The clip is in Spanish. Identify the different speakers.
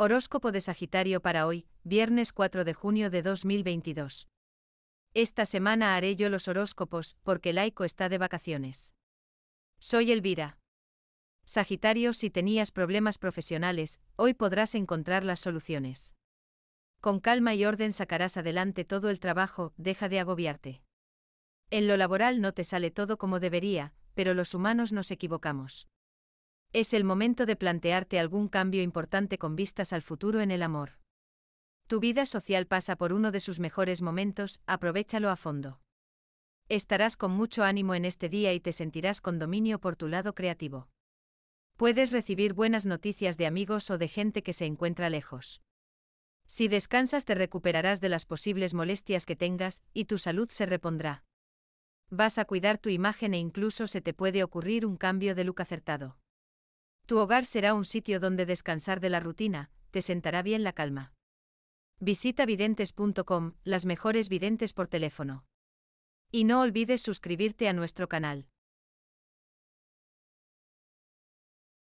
Speaker 1: Horóscopo de Sagitario para hoy, viernes 4 de junio de 2022. Esta semana haré yo los horóscopos, porque Laico está de vacaciones. Soy Elvira. Sagitario, si tenías problemas profesionales, hoy podrás encontrar las soluciones. Con calma y orden sacarás adelante todo el trabajo, deja de agobiarte. En lo laboral no te sale todo como debería, pero los humanos nos equivocamos. Es el momento de plantearte algún cambio importante con vistas al futuro en el amor. Tu vida social pasa por uno de sus mejores momentos, aprovechalo a fondo. Estarás con mucho ánimo en este día y te sentirás con dominio por tu lado creativo. Puedes recibir buenas noticias de amigos o de gente que se encuentra lejos. Si descansas te recuperarás de las posibles molestias que tengas, y tu salud se repondrá. Vas a cuidar tu imagen e incluso se te puede ocurrir un cambio de look acertado. Tu hogar será un sitio donde descansar de la rutina, te sentará bien la calma. Visita videntes.com, las mejores videntes por teléfono. Y no olvides suscribirte a nuestro canal.